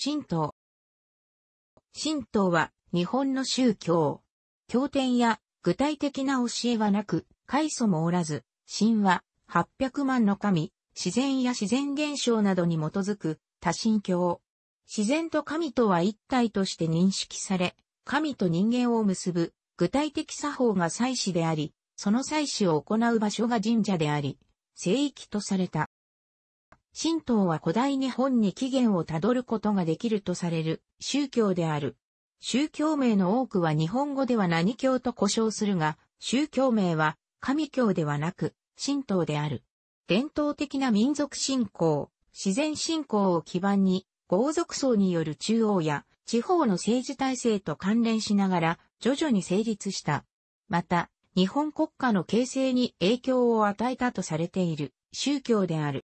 神道。神道は日本の宗教。経典や具体的な教えはなく、開祖もおらず、神は800万の神、自然や自然現象などに基づく多神教。自然と神とは一体として認識され、神と人間を結ぶ具体的作法が祭祀であり、その祭祀を行う場所が神社であり、聖域とされた。神道は古代日本に起源をたどることができるとされる宗教である。宗教名の多くは日本語では何教と呼称するが、宗教名は神教ではなく神道である。伝統的な民族信仰、自然信仰を基盤に、豪族層による中央や地方の政治体制と関連しながら徐々に成立した。また、日本国家の形成に影響を与えたとされている宗教である。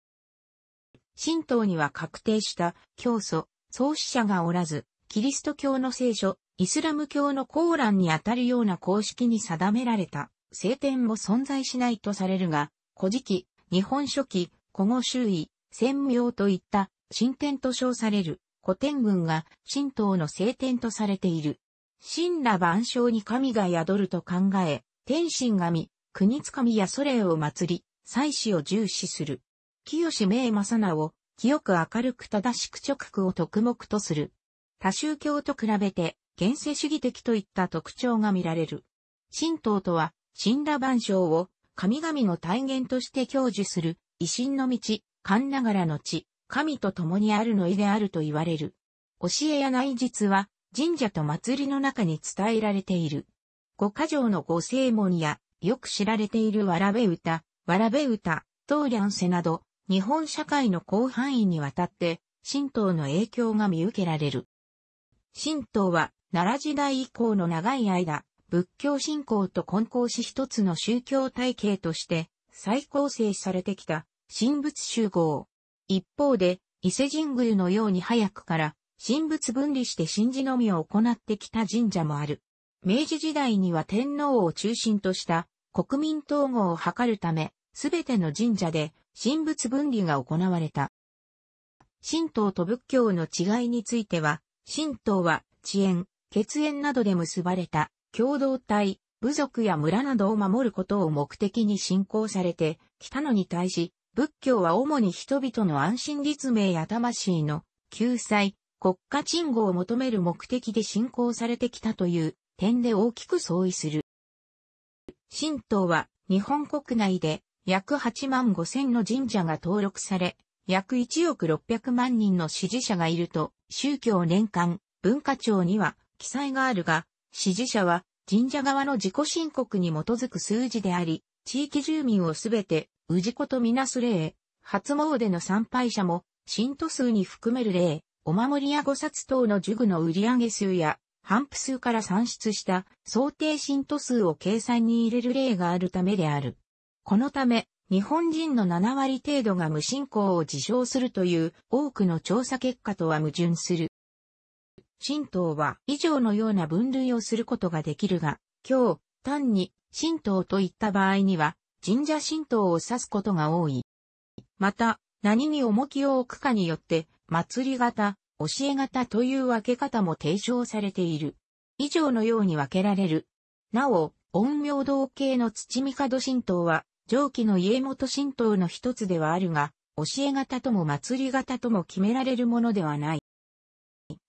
神道には確定した教祖、創始者がおらず、キリスト教の聖書、イスラム教のコーランにあたるような公式に定められた聖典も存在しないとされるが、古事記、日本書紀、古語周囲、専務用といった神典と称される古典群が神道の聖典とされている。神羅万象に神が宿ると考え、天神神、国津神や祖霊を祭り、祭祀を重視する。清明正直、清く明るく正しく直句を特目とする。他宗教と比べて、現世主義的といった特徴が見られる。神道とは、神羅万象を神々の体現として享受する、維新の道、神ながらの地、神と共にあるの意であると言われる。教えや内実は、神社と祭りの中に伝えられている。五箇条の五聖門や、よく知られているわらべ歌、わらべ歌、東梁瀬など、日本社会の広範囲にわたって、神道の影響が見受けられる。神道は、奈良時代以降の長い間、仏教信仰と混交し一つの宗教体系として、再構成されてきた、神仏集合。一方で、伊勢神宮のように早くから、神仏分離して神事のみを行ってきた神社もある。明治時代には天皇を中心とした国民統合を図るため、すべての神社で神仏分離が行われた。神道と仏教の違いについては、神道は遅延、血縁などで結ばれた共同体、部族や村などを守ることを目的に信仰されてきたのに対し、仏教は主に人々の安心立命や魂の救済、国家鎮護を求める目的で信仰されてきたという点で大きく相違する。神道は日本国内で約8万5千の神社が登録され、約1億600万人の支持者がいると、宗教年間文化庁には記載があるが、支持者は神社側の自己申告に基づく数字であり、地域住民をすべて、氏子とみなす例、初詣の参拝者も、信徒数に含める例、お守りや五冊等の呪具の売上数や、半布数から算出した想定信徒数を計算に入れる例があるためである。このため、日本人の7割程度が無信仰を自称するという多くの調査結果とは矛盾する。神道は以上のような分類をすることができるが、今日、単に神道といった場合には、神社神道を指すことが多い。また、何に重きを置くかによって、祭り型、教え型という分け方も提唱されている。以上のように分けられる。なお、陰陽道系の土門神道は、上記の家元神道の一つではあるが、教え方とも祭り方とも決められるものではない。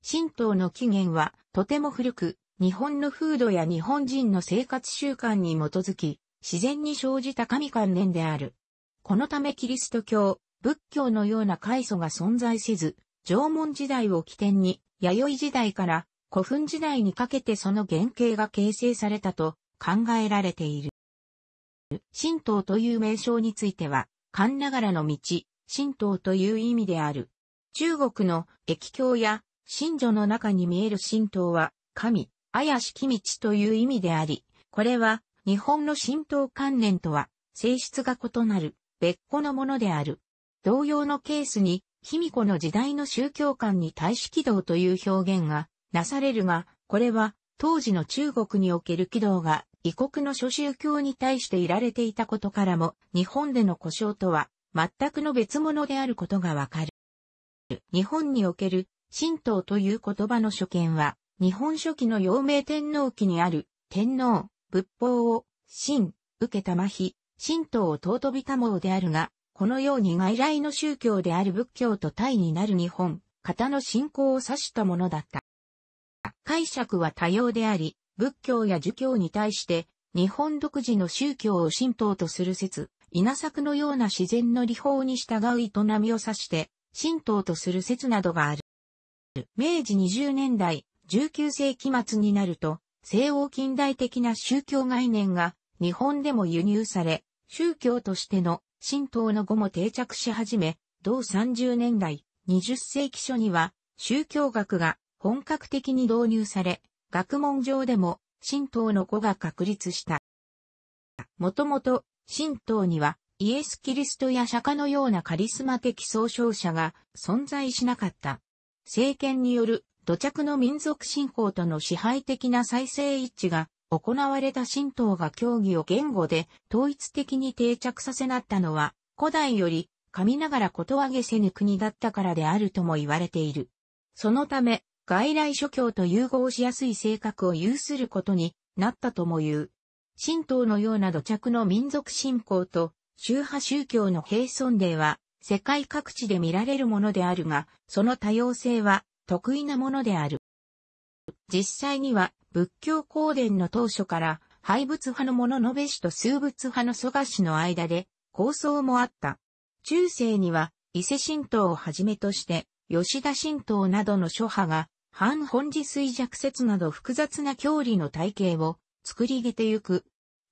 神道の起源はとても古く、日本の風土や日本人の生活習慣に基づき、自然に生じた神観念である。このためキリスト教、仏教のような階層が存在せず、縄文時代を起点に、弥生時代から古墳時代にかけてその原型が形成されたと考えられている。神道という名称については、神ながらの道、神道という意味である。中国の液教や神女の中に見える神道は、神、怪しき道という意味であり、これは日本の神道観念とは性質が異なる別個のものである。同様のケースに、卑弥呼の時代の宗教観に対し軌道という表現がなされるが、これは当時の中国における軌道が異国の諸宗教に対していられていたことからも、日本での故障とは、全くの別物であることがわかる。日本における、神道という言葉の所見は、日本初期の陽明天皇記にある、天皇、仏法を、神、受けたまひ、神道を尊びたものであるが、このように外来の宗教である仏教と対になる日本、型の信仰を指したものだった。解釈は多様であり、仏教や儒教に対して、日本独自の宗教を神道とする説、稲作のような自然の理法に従う営みを指して、神道とする説などがある。明治20年代、19世紀末になると、西欧近代的な宗教概念が日本でも輸入され、宗教としての神道の語も定着し始め、同30年代、20世紀初には宗教学が本格的に導入され、学問上でも、神道の語が確立した。もともと、神道には、イエス・キリストや釈迦のようなカリスマ的総称者が存在しなかった。政権による土着の民族信仰との支配的な再生一致が行われた神道が教義を言語で統一的に定着させなったのは古代より神ながらことあげせぬ国だったからであるとも言われている。そのため外来諸教と融合しやすい性格を有することになったとも言う。神道のような土着の民族信仰と宗派宗教の並存例は世界各地で見られるものであるが、その多様性は得意なものである。実際には仏教公伝の当初から廃仏派の者のべしと数仏派の蘇我氏の間で構想もあった。中世には伊勢神道をはじめとして吉田神道などの諸派が半本自水弱説など複雑な教理の体系を作り上げてゆく。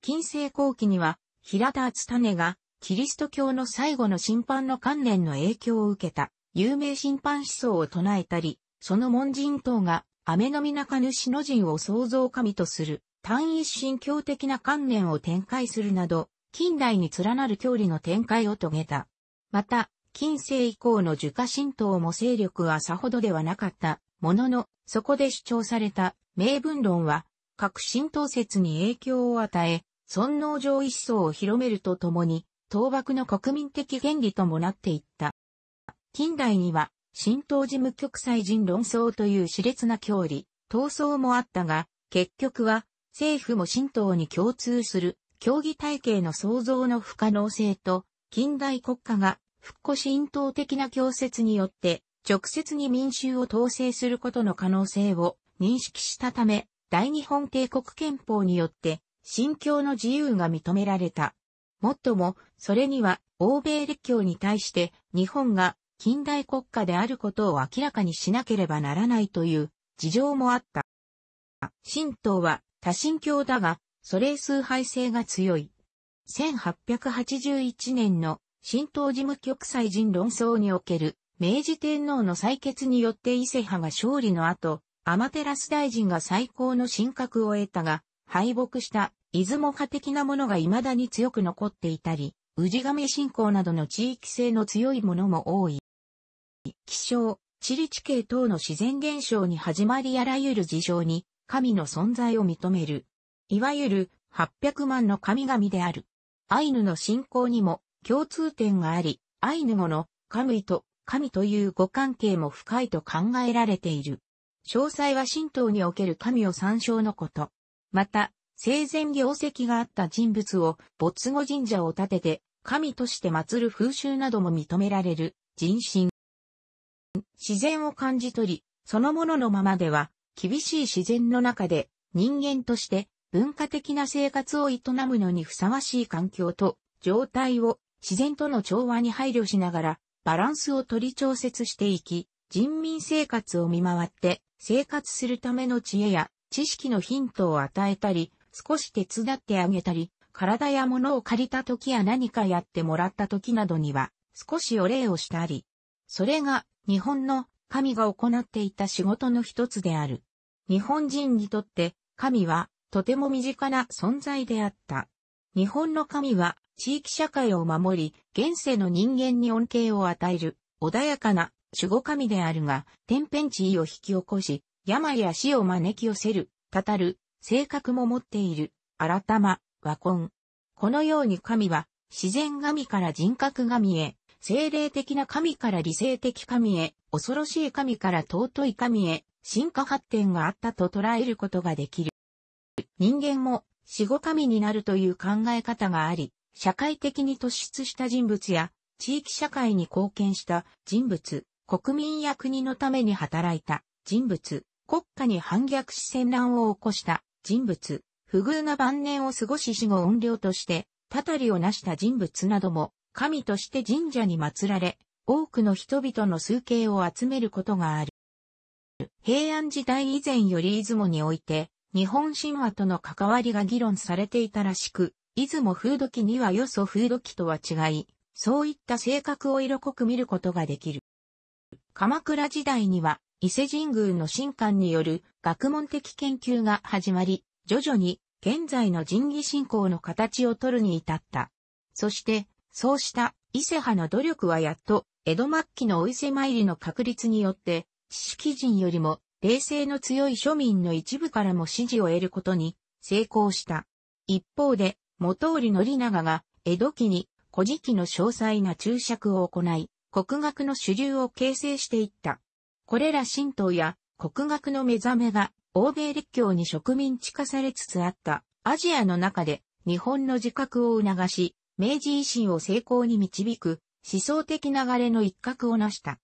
近世後期には、平田厚種が、キリスト教の最後の審判の観念の影響を受けた、有名審判思想を唱えたり、その門人等が、雨のみ中シの人を創造神とする、単一神教的な観念を展開するなど、近代に連なる教理の展開を遂げた。また、近世以降の儒家神道も勢力はさほどではなかったものの、そこで主張された名分論は、各神道説に影響を与え、尊能上一層を広めるとともに、倒幕の国民的原理ともなっていった。近代には、神道事務局裁人論争という熾烈な教理、闘争もあったが、結局は、政府も神道に共通する、競技体系の創造の不可能性と、近代国家が復古神道的な教説によって直接に民衆を統制することの可能性を認識したため、大日本帝国憲法によって、信教の自由が認められた。もっとも、それには、欧米列強に対して、日本が近代国家であることを明らかにしなければならないという事情もあった。神道は多神教だが、それ崇拝性が強い。1881年の神道事務局裁人論争における明治天皇の採決によって伊勢派が勝利の後、天照大臣が最高の神格を得たが、敗北した出雲派的なものが未だに強く残っていたり、治亀信仰などの地域性の強いものも多い。気象、地理地形等の自然現象に始まりあらゆる事象に神の存在を認める。いわゆる八百万の神々である。アイヌの信仰にも共通点があり、アイヌ語の神と神という語関係も深いと考えられている。詳細は神道における神を参照のこと。また、生前業績があった人物を没後神社を建てて、神として祀る風習なども認められる人心。自然を感じ取り、そのもののままでは、厳しい自然の中で人間として文化的な生活を営むのにふさわしい環境と状態を自然との調和に配慮しながらバランスを取り調節していき、人民生活を見回って生活するための知恵や知識のヒントを与えたり、少し手伝ってあげたり、体や物を借りた時や何かやってもらった時などには少しお礼をしたり、それが日本の神が行っていた仕事の一つである。日本人にとって神はとても身近な存在であった。日本の神は地域社会を守り、現世の人間に恩恵を与える、穏やかな守護神であるが、天変地異を引き起こし、病や死を招き寄せる、語る、性格も持っている、改ま、和魂。このように神は、自然神から人格神へ、精霊的な神から理性的神へ、恐ろしい神から尊い神へ、進化発展があったと捉えることができる。人間も、死後神になるという考え方があり、社会的に突出した人物や、地域社会に貢献した人物、国民や国のために働いた人物、国家に反逆し戦乱を起こした人物、不遇な晩年を過ごし死後怨霊として、たたりを成した人物なども、神として神社に祀られ、多くの人々の数形を集めることがある。平安時代以前より出雲において、日本神話との関わりが議論されていたらしく、出雲風土記にはよそ風土記とは違い、そういった性格を色濃く見ることができる。鎌倉時代には、伊勢神宮の神官による学問的研究が始まり、徐々に現在の神儀信仰の形を取るに至った。そして、そうした伊勢派の努力はやっと、江戸末期のお伊勢参りの確立によって、知識人よりも、冷静の強い庶民の一部からも支持を得ることに成功した。一方で、元織宣長が、江戸期に、古事記の詳細な注釈を行い、国学の主流を形成していった。これら神道や国学の目覚めが欧米列強に植民地化されつつあったアジアの中で日本の自覚を促し、明治維新を成功に導く思想的流れの一角を成した。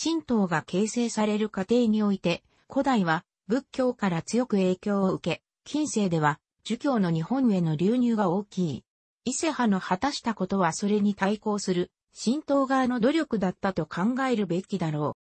神道が形成される過程において、古代は仏教から強く影響を受け、近世では儒教の日本への流入が大きい。伊勢派の果たしたことはそれに対抗する、神道側の努力だったと考えるべきだろ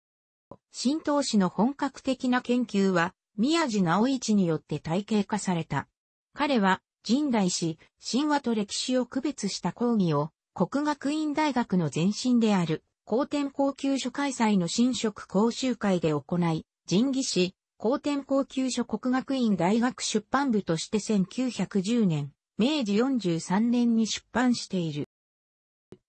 う。神道氏の本格的な研究は、宮地直一によって体系化された。彼は、神代史、神話と歴史を区別した講義を、国学院大学の前身である、高天高級書開催の新職講習会で行い、神義史、高天高級書国学院大学出版部として1910年、明治43年に出版している。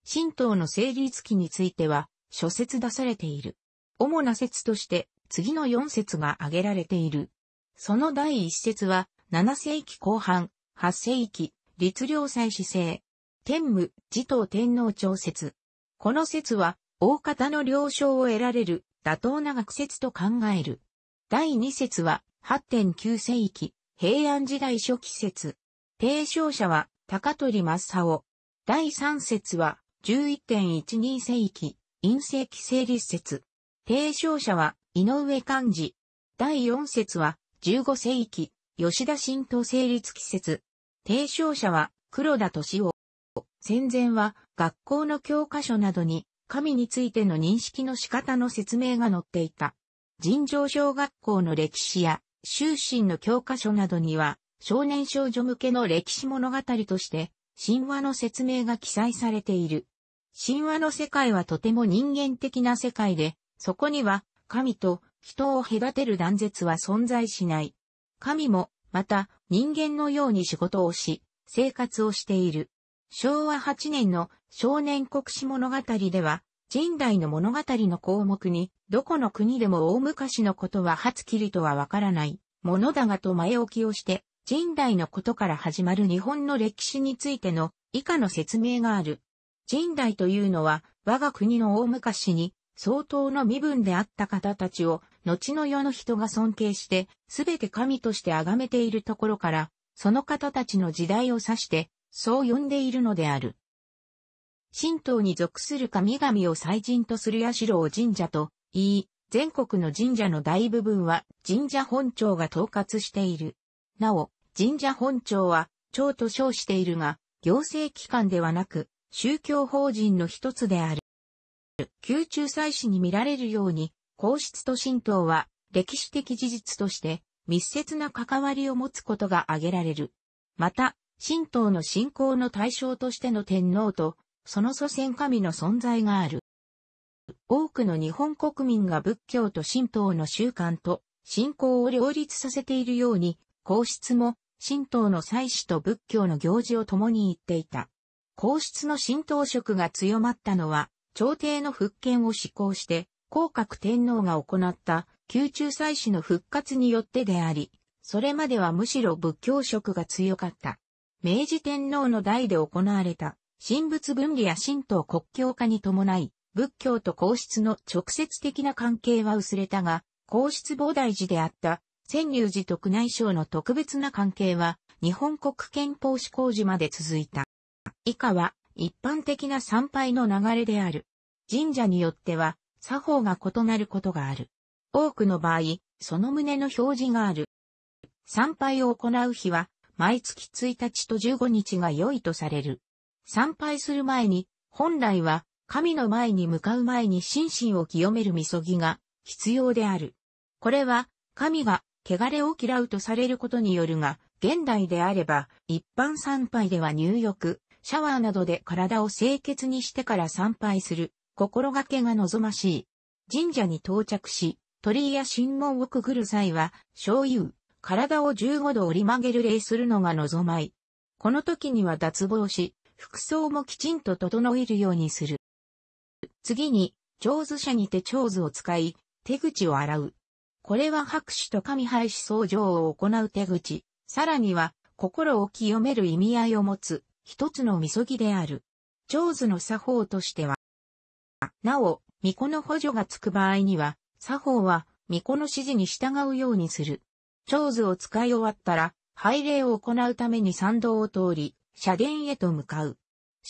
神道の成立期については、諸説出されている。主な説として、次の4説が挙げられている。その第1節は、7世紀後半、8世紀、律令祭祀制。天武、持統天皇朝説。この説は、大方の了承を得られる、妥当な学説と考える。第2節は8.9世紀、平安時代初期説。提唱者は高取正夫。第3節は11.12世紀、陰性規制立説。提唱者は井上漢字。第4節は15世紀、吉田新都成立季節。提唱者は黒田敏夫。戦前は学校の教科書などに神についての認識の仕方の説明が載っていた。尋常小学校の歴史や、修身の教科書などには、少年少女向けの歴史物語として、神話の説明が記載されている。神話の世界はとても人間的な世界で、そこには、神と人を隔てる断絶は存在しない。神も、また、人間のように仕事をし、生活をしている。昭和8年の少年国史物語では、人代の物語の項目に、どこの国でも大昔のことははつきりとはわからない、ものだがと前置きをして、人代のことから始まる日本の歴史についての以下の説明がある。人代というのは、我が国の大昔に、相当の身分であった方たちを、後の世の人が尊敬して、すべて神として崇めているところから、その方たちの時代を指して、そう呼んでいるのである。神道に属する神々を祭神とする社を神社と言い、全国の神社の大部分は神社本庁が統括している。なお、神社本庁は庁と称しているが、行政機関ではなく、宗教法人の一つである。宮中祭祀に見られるように、皇室と神道は歴史的事実として密接な関わりを持つことが挙げられる。また、神道の信仰の対象としての天皇とその祖先神の存在がある。多くの日本国民が仏教と神道の習慣と信仰を両立させているように、皇室も神道の祭祀と仏教の行事を共に言っていた。皇室の神道色が強まったのは、朝廷の復権を施行して、皇格天皇が行った宮中祭祀の復活によってであり、それまではむしろ仏教色が強かった。明治天皇の代で行われた神仏分離や神道国教化に伴い、仏教と皇室の直接的な関係は薄れたが、皇室膨大寺であった、千流寺と宮内省の特別な関係は、日本国憲法施行時まで続いた。以下は、一般的な参拝の流れである。神社によっては、作法が異なることがある。多くの場合、その旨の表示がある。参拝を行う日は、毎月1日と15日が良いとされる。参拝する前に、本来は神の前に向かう前に心身を清めるみそぎが必要である。これは神が汚れを嫌うとされることによるが、現代であれば一般参拝では入浴、シャワーなどで体を清潔にしてから参拝する心がけが望ましい。神社に到着し、鳥居や神門をくぐる際は、醤油、体を15度折り曲げる礼するのが望まい。この時には脱帽し、服装もきちんと整えるようにする。次に、上手者にて上手を使い、手口を洗う。これは白紙と神廃止相乗を行う手口、さらには、心を清める意味合いを持つ、一つのみそぎである。上手の作法としては、なお、巫女の補助がつく場合には、作法は、巫女の指示に従うようにする。上手を使い終わったら、拝礼を行うために参道を通り、社殿へと向かう。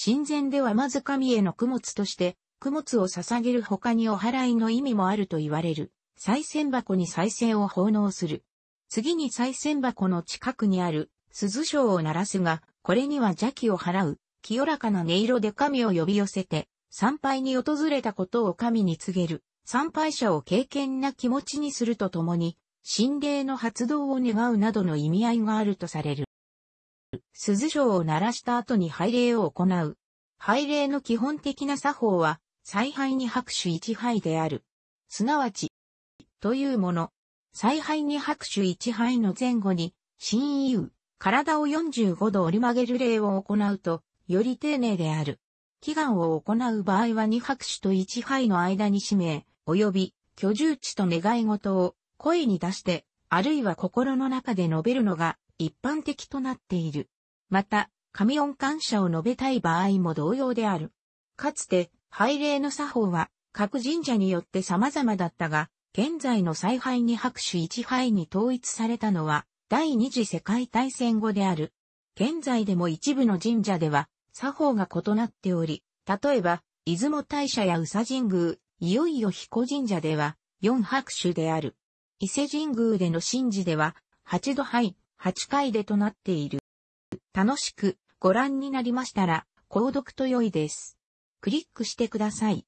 神前ではまず神への供物として、供物を捧げる他にお祓いの意味もあると言われる。再銭箱に再銭を奉納する。次に再銭箱の近くにある鈴章を鳴らすが、これには邪気を払う、清らかな音色で神を呼び寄せて、参拝に訪れたことを神に告げる、参拝者を敬虔な気持ちにするとともに、心霊の発動を願うなどの意味合いがあるとされる。鈴章を鳴らした後に拝礼を行う。拝礼の基本的な作法は、采配に拍手一杯である。すなわち、というもの。采配に拍手一杯の前後に、新友体を45度折り曲げる礼を行うと、より丁寧である。祈願を行う場合は2拍手と1杯の間に指名、及び居住地と願い事を声に出して、あるいは心の中で述べるのが一般的となっている。また、神恩感謝を述べたい場合も同様である。かつて、拝礼の作法は、各神社によって様々だったが、現在の再拝に拍手一拝に統一されたのは、第二次世界大戦後である。現在でも一部の神社では、作法が異なっており、例えば、出雲大社や宇佐神宮、いよいよ彦神社では、四拍手である。伊勢神宮での神事では、八度拝、8回でとなっている。楽しくご覧になりましたら、購読と良いです。クリックしてください。